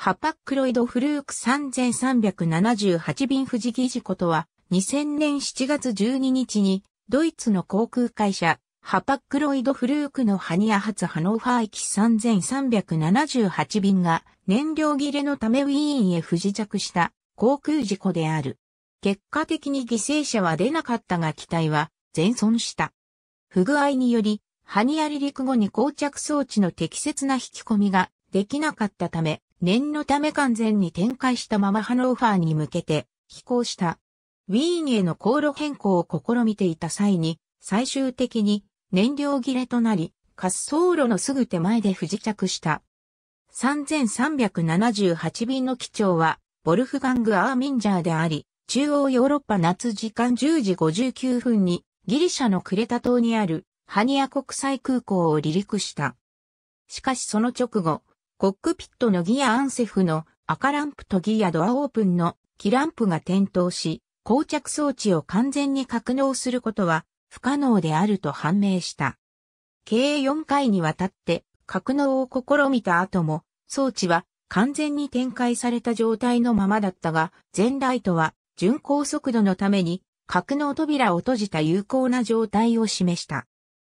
ハパックロイドフルーク3378便富士ギジコとは、2000年7月12日に、ドイツの航空会社、ハパックロイドフルークのハニア発ハノーファ行き3378便が、燃料切れのためウィーンへ不時着した航空事故である。結果的に犠牲者は出なかったが機体は全損した。不具合により、ハニア離陸後に膠着装置の適切な引き込みができなかったため、念のため完全に展開したままハノーファーに向けて飛行した。ウィーンへの航路変更を試みていた際に、最終的に燃料切れとなり、滑走路のすぐ手前で不時着した。3378便の機長は、ボルフガング・アーミンジャーであり、中央ヨーロッパ夏時間10時59分に、ギリシャのクレタ島にあるハニア国際空港を離陸した。しかしその直後、コックピットのギアアンセフの赤ランプとギアドアオープンのキランプが点灯し、膠着装置を完全に格納することは不可能であると判明した。計4回にわたって格納を試みた後も、装置は完全に展開された状態のままだったが、全ライトは巡航速度のために格納扉を閉じた有効な状態を示した。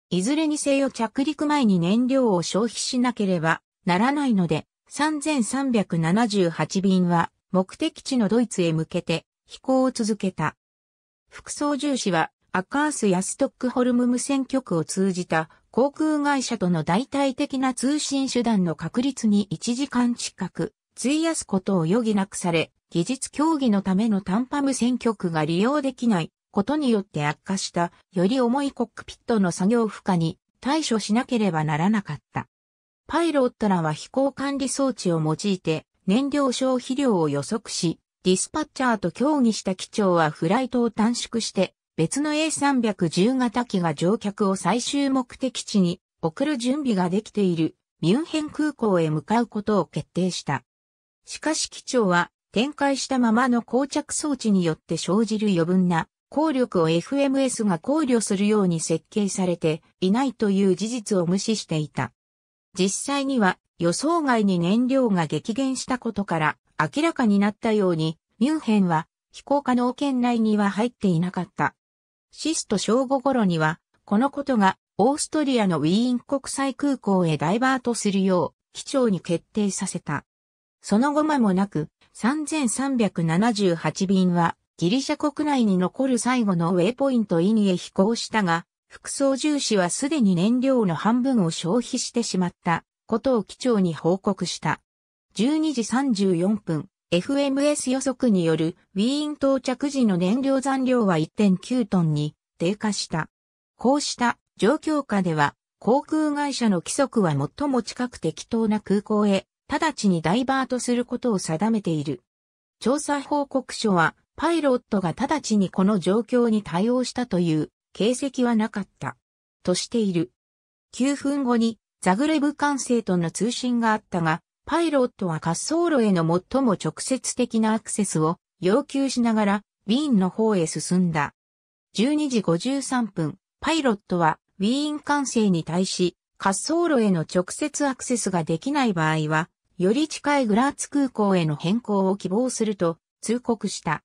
いずれにせよ着陸前に燃料を消費しなければならないので、3378便は目的地のドイツへ向けて飛行を続けた。副操縦士はアカースやストックホルム無線局を通じた航空会社との代替的な通信手段の確立に1時間近く費やすことを余儀なくされ、技術協議のための短波無線局が利用できないことによって悪化したより重いコックピットの作業負荷に対処しなければならなかった。パイロットらは飛行管理装置を用いて燃料消費量を予測し、ディスパッチャーと協議した機長はフライトを短縮して別の A310 型機が乗客を最終目的地に送る準備ができているミュンヘン空港へ向かうことを決定した。しかし機長は展開したままの膠着装置によって生じる余分な効力を FMS が考慮するように設計されていないという事実を無視していた。実際には予想外に燃料が激減したことから明らかになったように、ミュンヘンは飛行可能圏内には入っていなかった。シスト正午頃には、このことがオーストリアのウィーン国際空港へダイバートするよう、機長に決定させた。その後間もなく、3378便はギリシャ国内に残る最後のウェイポイントインへ飛行したが、副操縦士はすでに燃料の半分を消費してしまったことを機長に報告した。12時34分、FMS 予測によるウィーン到着時の燃料残量は1.9トンに低下した。こうした状況下では、航空会社の規則は最も近く適当な空港へ、直ちにダイバートすることを定めている。調査報告書は、パイロットが直ちにこの状況に対応したという形跡はなかった。としている。9分後にザグレブ管制との通信があったが、パイロットは滑走路への最も直接的なアクセスを要求しながら、ウィーンの方へ進んだ。12時53分、パイロットはウィーン管制に対し、滑走路への直接アクセスができない場合は、より近いグラーツ空港への変更を希望すると通告した。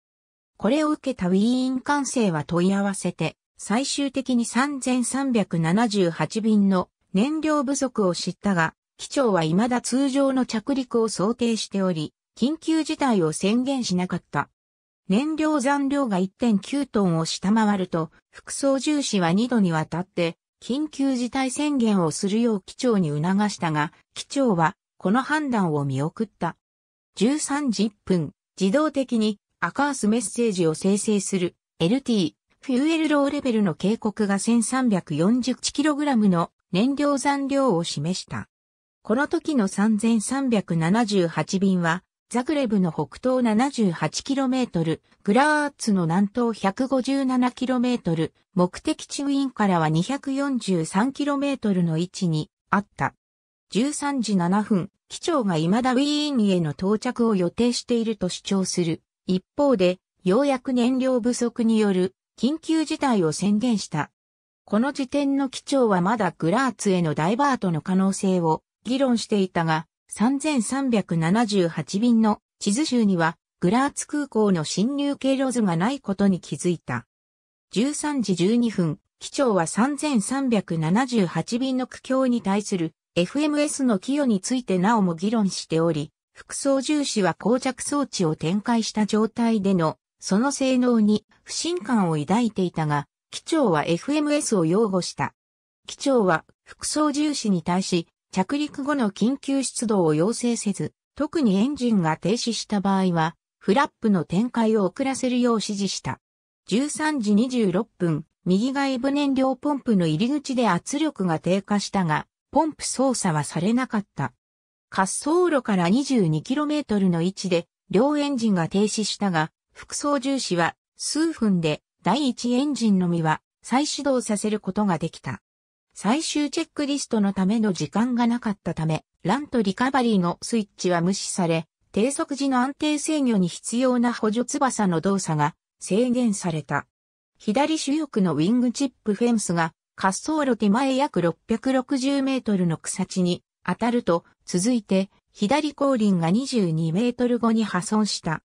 これを受けたウィーン管制は問い合わせて、最終的に3378便の燃料不足を知ったが、機長は未だ通常の着陸を想定しており、緊急事態を宣言しなかった。燃料残量が1.9トンを下回ると、副操縦士は2度にわたって、緊急事態宣言をするよう機長に促したが、機長はこの判断を見送った。13時1分、自動的にアカースメッセージを生成する LT フューエルローレベルの警告が 1341kg の燃料残量を示した。この時の3378便は、ザグレブの北東 78km、グラーツの南東 157km、目的地ウィーンからは 243km の位置にあった。13時7分、機長が未だウィーンへの到着を予定していると主張する。一方で、ようやく燃料不足による緊急事態を宣言した。この時点の機長はまだグラーツへのダイバートの可能性を議論していたが、3378便の地図集にはグラーツ空港の侵入経路図がないことに気づいた。13時12分、機長は3378便の苦境に対する FMS の寄与についてなおも議論しており、副操縦士は膠着装置を展開した状態でのその性能に不信感を抱いていたが、機長は FMS を擁護した。機長は副操縦士に対し、着陸後の緊急出動を要請せず、特にエンジンが停止した場合は、フラップの展開を遅らせるよう指示した。13時26分、右外部燃料ポンプの入り口で圧力が低下したが、ポンプ操作はされなかった。滑走路から 22km の位置で、両エンジンが停止したが、副操縦士は数分で第一エンジンのみは再始動させることができた。最終チェックリストのための時間がなかったため、ランとリカバリーのスイッチは無視され、低速時の安定制御に必要な補助翼の動作が制限された。左主翼のウィングチップフェンスが滑走路手前約660メートルの草地に当たると続いて左後輪が22メートル後に破損した。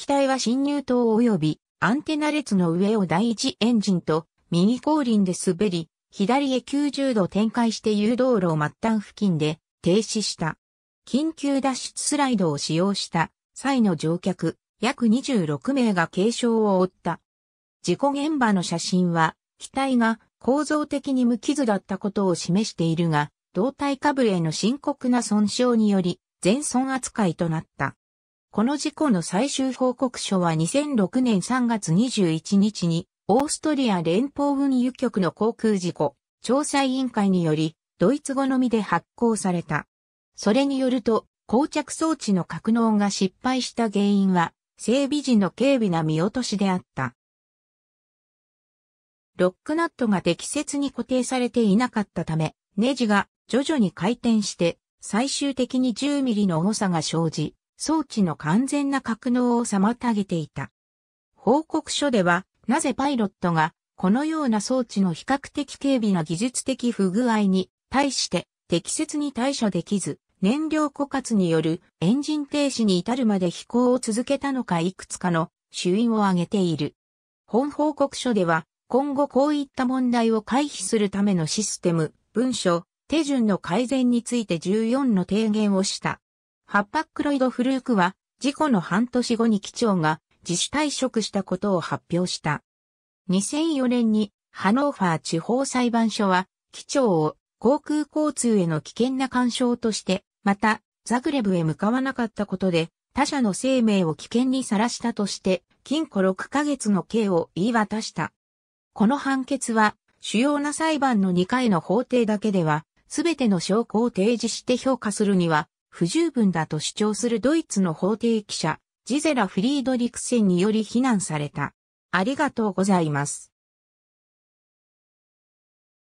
機体は侵入灯及びアンテナ列の上を第一エンジンと右後輪で滑り、左へ90度展開して誘導路を末端付近で停止した。緊急脱出スライドを使用した際の乗客約26名が軽傷を負った。事故現場の写真は機体が構造的に無傷だったことを示しているが、胴体下部への深刻な損傷により全損扱いとなった。この事故の最終報告書は2006年3月21日に、オーストリア連邦運輸局の航空事故調査委員会により、ドイツ語のみで発行された。それによると、降着装置の格納が失敗した原因は、整備時の軽微な見落としであった。ロックナットが適切に固定されていなかったため、ネジが徐々に回転して、最終的に10ミリの重さが生じ、装置の完全な格納を妨げていた。報告書では、なぜパイロットが、このような装置の比較的軽微な技術的不具合に対して適切に対処できず、燃料枯渇によるエンジン停止に至るまで飛行を続けたのかいくつかの主因を挙げている。本報告書では、今後こういった問題を回避するためのシステム、文書、手順の改善について14の提言をした。ハッパックロイド・フルークは、事故の半年後に機長が自主退職したことを発表した。2004年にハノーファー地方裁判所は、機長を航空交通への危険な干渉として、また、ザグレブへ向かわなかったことで、他者の生命を危険にさらしたとして、禁錮6ヶ月の刑を言い渡した。この判決は、主要な裁判の2回の法廷だけでは、すべての証拠を提示して評価するには不十分だと主張するドイツの法廷記者、ジゼラ・フリードリクセンにより非難された。ありがとうございます。